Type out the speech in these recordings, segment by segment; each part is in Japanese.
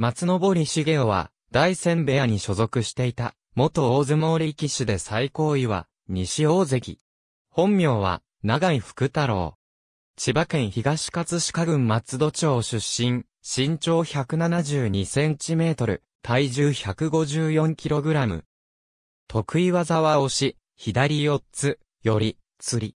松登茂雄は、大仙部屋に所属していた、元大相撲力士で最高位は、西大関。本名は、長井福太郎。千葉県東葛飾郡松戸町出身、身長172センチメートル、体重154キログラム。得意技は押し、左四つ、より、釣り。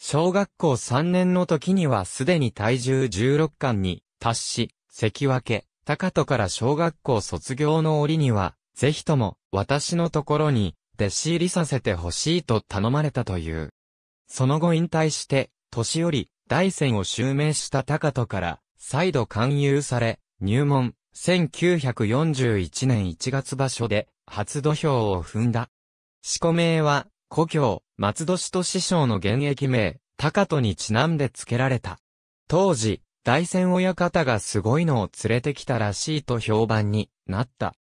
小学校3年の時にはすでに体重16巻に達し、関脇、高戸から小学校卒業の折には、ぜひとも、私のところに、弟子入りさせてほしいと頼まれたという。その後引退して、年より、大戦を襲名した高戸から、再度勧誘され、入門、1941年1月場所で、初土俵を踏んだ。四股名は、故郷、松戸市と師匠の現役名、高戸にちなんで付けられた。当時、大仙親方がすごいのを連れてきたらしいと評判になった。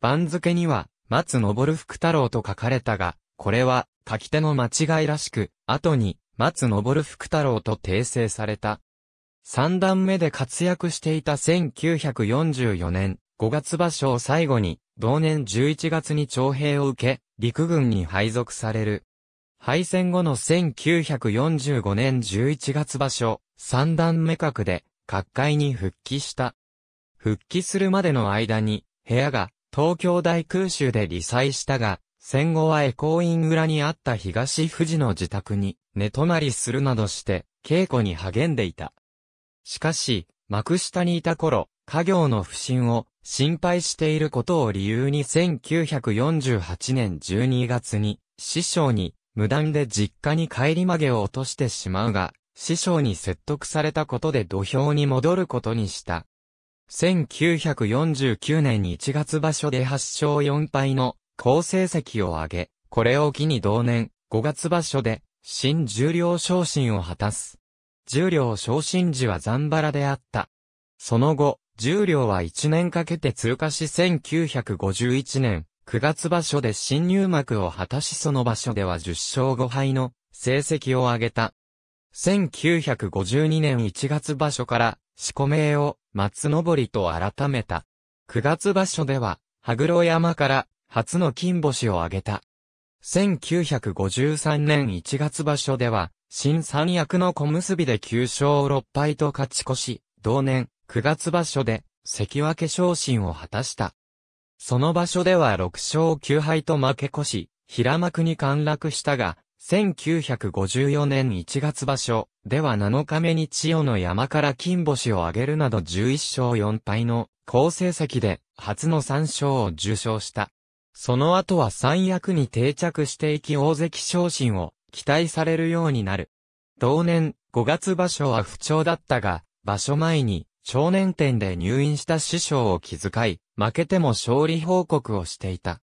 番付には、松昇福太郎と書かれたが、これは書き手の間違いらしく、後に松昇福太郎と訂正された。三段目で活躍していた1944年5月場所を最後に、同年11月に徴兵を受け、陸軍に配属される。敗戦後の1945年11月場所、三段目格で、各界に復帰した。復帰するまでの間に、部屋が東京大空襲で理災したが、戦後はエコーイン裏にあった東富士の自宅に寝泊まりするなどして、稽古に励んでいた。しかし、幕下にいた頃、家業の不振を心配していることを理由に1948年12月に、師匠に無断で実家に帰り曲げを落としてしまうが、師匠に説得されたことで土俵に戻ることにした。1949年1月場所で8勝4敗の好成績を挙げ、これを機に同年5月場所で新十両昇進を果たす。十両昇進時はザンバラであった。その後、十両は1年かけて通過し1951年、9月場所で新入幕を果たしその場所では10勝5敗の成績を挙げた。1952年1月場所から、四名を松登りと改めた。9月場所では、羽黒山から初の金星を挙げた。1953年1月場所では、新三役の小結で9勝6敗と勝ち越し、同年9月場所で関脇昇進を果たした。その場所では6勝9敗と負け越し、平幕に陥落したが、1954年1月場所では7日目に千代の山から金星を挙げるなど11勝4敗の好成績で初の3勝を受賞した。その後は三役に定着していき大関昇進を期待されるようになる。同年5月場所は不調だったが、場所前に少年店で入院した師匠を気遣い、負けても勝利報告をしていた。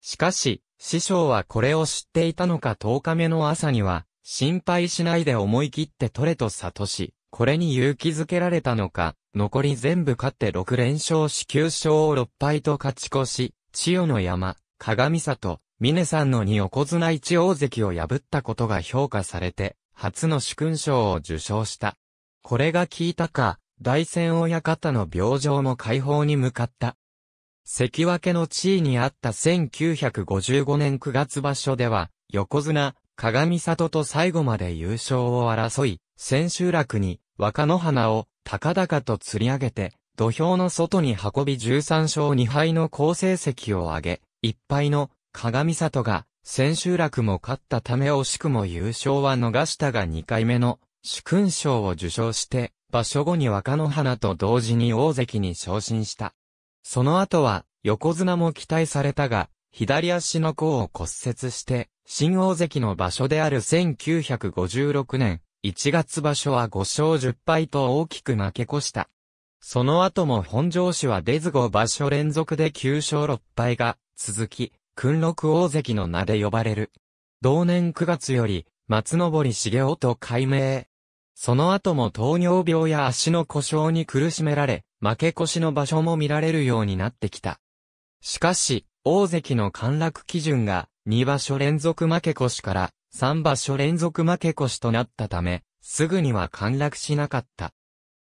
しかし、師匠はこれを知っていたのか10日目の朝には、心配しないで思い切って取れと悟し、これに勇気づけられたのか、残り全部勝って6連勝し9勝6敗と勝ち越し、千代の山、鏡里、峰さんの2横綱1大関を破ったことが評価されて、初の主勲賞を受賞した。これが効いたか、大仙親方の病状も解放に向かった。関脇の地位にあった1955年9月場所では、横綱、鏡里と最後まで優勝を争い、千秋楽に若野花を高々と釣り上げて、土俵の外に運び13勝2敗の好成績を挙げ、1敗の鏡里が千秋楽も勝ったため惜しくも優勝は逃したが2回目の主勲賞を受賞して、場所後に若野花と同時に大関に昇進した。その後は、横綱も期待されたが、左足の甲を骨折して、新大関の場所である1956年、1月場所は5勝10敗と大きく負け越した。その後も本庄市は出ず5場所連続で9勝6敗が続き、訓録大関の名で呼ばれる。同年9月より、松登茂雄と改名。その後も糖尿病や足の故障に苦しめられ、負け越しの場所も見られるようになってきた。しかし、大関の陥落基準が2場所連続負け越しから3場所連続負け越しとなったため、すぐには陥落しなかった。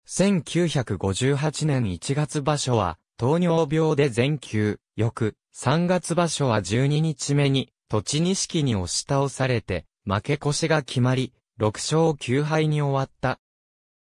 1958年1月場所は糖尿病で全休、翌3月場所は12日目に、土地錦に押し倒されて、負け越しが決まり、6勝9敗に終わった。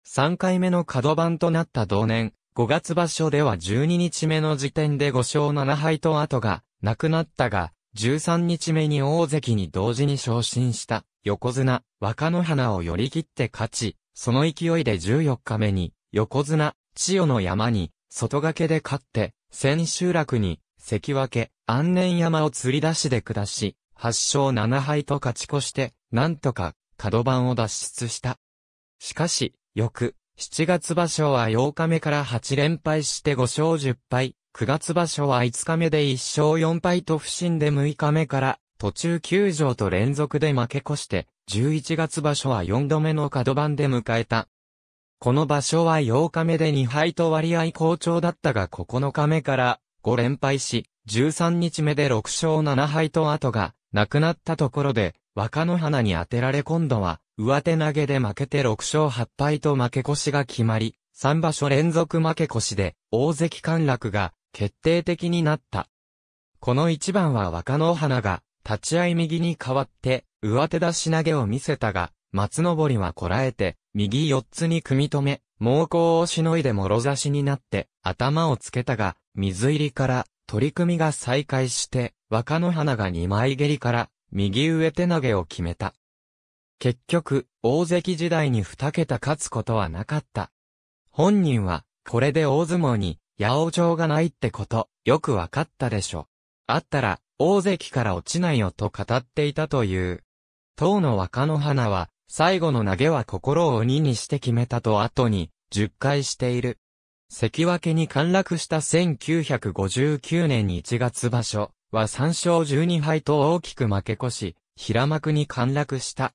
3回目の角番となった同年、5月場所では12日目の時点で5勝7敗と後がなくなったが、13日目に大関に同時に昇進した横綱若野花を寄り切って勝ち、その勢いで14日目に横綱千代の山に外掛けで勝って、千秋楽に関脇安年山を釣り出しで下し、8勝7敗と勝ち越して、なんとか角番を脱出した。しかし、翌、7月場所は8日目から8連敗して5勝10敗、9月場所は5日目で1勝4敗と不振で6日目から、途中休場と連続で負け越して、11月場所は4度目の角番で迎えた。この場所は8日目で2敗と割合好調だったが9日目から5連敗し、13日目で6勝7敗と後がなくなったところで、若野花に当てられ今度は、上手投げで負けて6勝8敗と負け越しが決まり、3場所連続負け越しで、大関陥落が決定的になった。この一番は若野花が、立ち合い右に変わって、上手出し投げを見せたが、松登りはこらえて、右4つに組み止め、猛攻をしのいでもろ差しになって、頭をつけたが、水入りから、取り組みが再開して、若野花が2枚蹴りから、右上手投げを決めた。結局、大関時代に二桁勝つことはなかった。本人は、これで大相撲に、八王朝がないってこと、よくわかったでしょ。あったら、大関から落ちないよと語っていたという。当の若の花は、最後の投げは心を鬼にして決めたと後に、十回している。関脇に陥落した1959年1月場所、は3勝12敗と大きく負け越し、平幕に陥落した。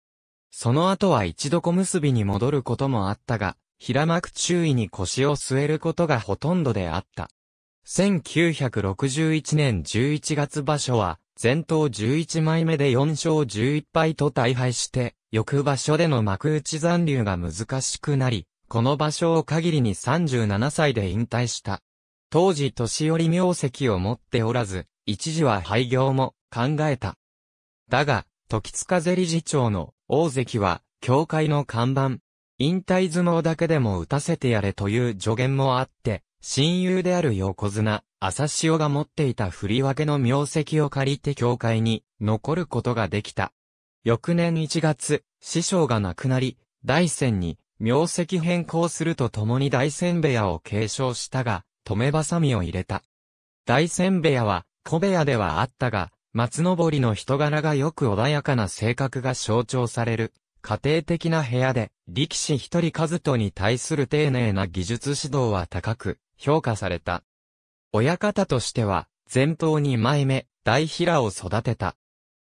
その後は一度小結びに戻ることもあったが、平幕中意に腰を据えることがほとんどであった。1961年11月場所は、前頭11枚目で4勝11敗と大敗して、翌場所での幕内残留が難しくなり、この場所を限りに37歳で引退した。当時年寄り名跡を持っておらず、一時は廃業も考えた。だが、時塚ゼ理事長の大関は、教会の看板、引退相撲だけでも打たせてやれという助言もあって、親友である横綱、朝潮が持っていた振り分けの名跡を借りて教会に残ることができた。翌年1月、師匠が亡くなり、大仙に名跡変更するとともに大仙部屋を継承したが、止めばさみを入れた。大仙部屋は、小部屋ではあったが、松登りの人柄がよく穏やかな性格が象徴される、家庭的な部屋で、力士一人和人に対する丁寧な技術指導は高く、評価された。親方としては、前頭二枚目、大平を育てた。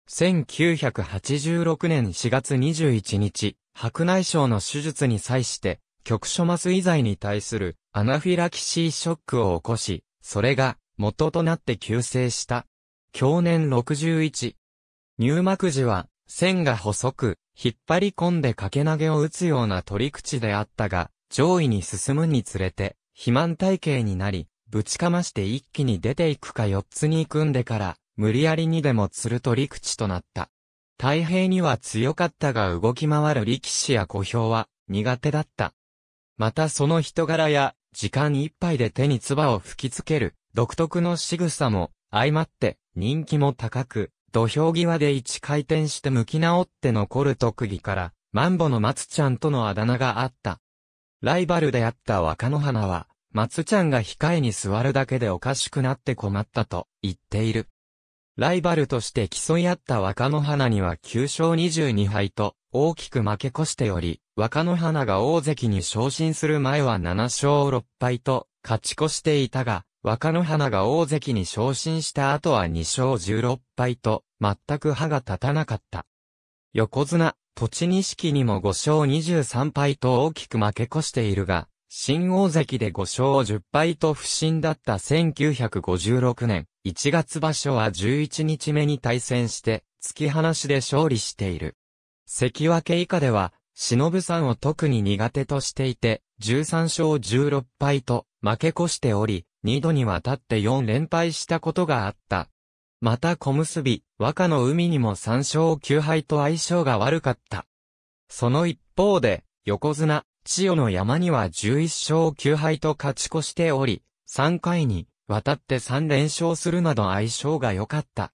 1986年4月21日、白内障の手術に際して、局所麻酔剤に対するアナフィラキシーショックを起こし、それが元となって急性した。去年61。入幕時は、線が細く、引っ張り込んで掛け投げを打つような取り口であったが、上位に進むにつれて、肥満体型になり、ぶちかまして一気に出ていくか四つに組んでから、無理やりにでも釣る取り口となった。太平には強かったが動き回る力士や小兵は苦手だった。またその人柄や時間いっぱいで手に唾を吹きつける、独特の仕草も、相まって人気も高く、土俵際で一回転して向き直って残る特技から、マンボの松ちゃんとのあだ名があった。ライバルであった若野花は、松ちゃんが控えに座るだけでおかしくなって困ったと言っている。ライバルとして競い合った若野花には9勝22敗と、大きく負け越しており、若野花が大関に昇進する前は7勝6敗と勝ち越していたが、若野花が大関に昇進した後は2勝16敗と、全く歯が立たなかった。横綱、栃錦にも5勝23敗と大きく負け越しているが、新大関で5勝10敗と不振だった1956年、1月場所は11日目に対戦して、突き放しで勝利している。関脇以下では、忍さんを特に苦手としていて、13勝16敗と負け越しており、2度にわたって4連敗したことがあった。また小結、若の海にも3勝9敗と相性が悪かった。その一方で、横綱、千代の山には11勝9敗と勝ち越しており、3回にわたって3連勝するなど相性が良かった。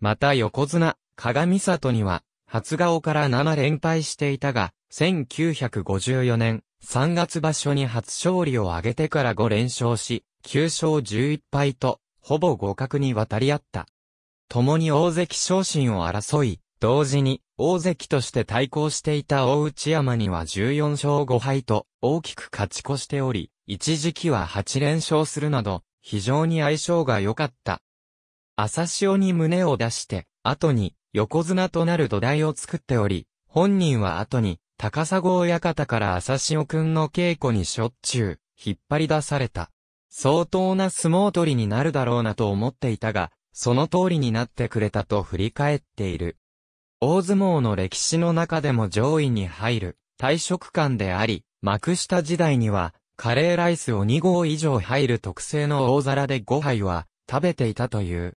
また横綱、鏡里には初顔から7連敗していたが、1954年3月場所に初勝利を挙げてから5連勝し、9勝11敗と、ほぼ互角に渡り合った。共に大関昇進を争い、同時に大関として対抗していた大内山には14勝5敗と大きく勝ち越しており、一時期は8連勝するなど、非常に相性が良かった。朝潮に胸を出して、後に横綱となる土台を作っており、本人は後に、高砂親方から朝潮くんの稽古にしょっちゅう、引っ張り出された。相当な相撲取りになるだろうなと思っていたが、その通りになってくれたと振り返っている。大相撲の歴史の中でも上位に入る、退職官であり、幕下時代には、カレーライスを2合以上入る特製の大皿で5杯は、食べていたという。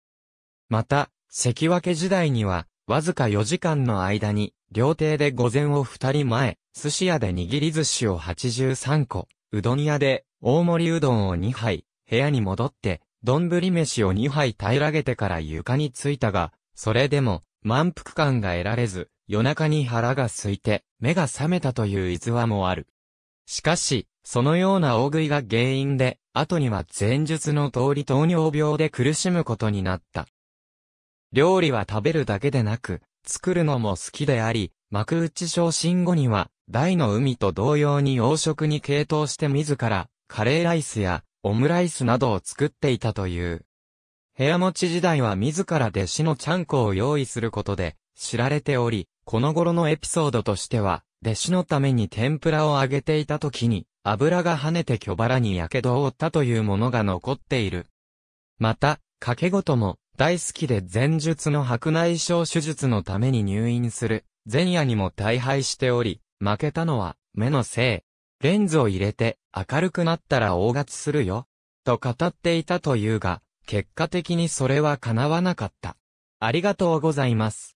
また、関脇時代には、わずか4時間の間に、料亭で午前を2人前、寿司屋で握り寿司を83個、うどん屋で、大盛りうどんを2杯、部屋に戻って、丼飯を2杯平らげてから床についたが、それでも、満腹感が得られず、夜中に腹が空いて、目が覚めたという逸話もある。しかし、そのような大食いが原因で、後には前述の通り糖尿病で苦しむことになった。料理は食べるだけでなく、作るのも好きであり、幕内昇進後には、大の海と同様に洋食に傾倒して自ら、カレーライスやオムライスなどを作っていたという。部屋持ち時代は自ら弟子のちゃんこを用意することで知られており、この頃のエピソードとしては、弟子のために天ぷらを揚げていた時に、油が跳ねて巨腹に火傷を負ったというものが残っている。また、掛け事も、大好きで前述の白内障手術のために入院する。前夜にも大敗しており、負けたのは目のせい。レンズを入れて明るくなったら大勝ちするよ。と語っていたというが、結果的にそれは叶わなかった。ありがとうございます。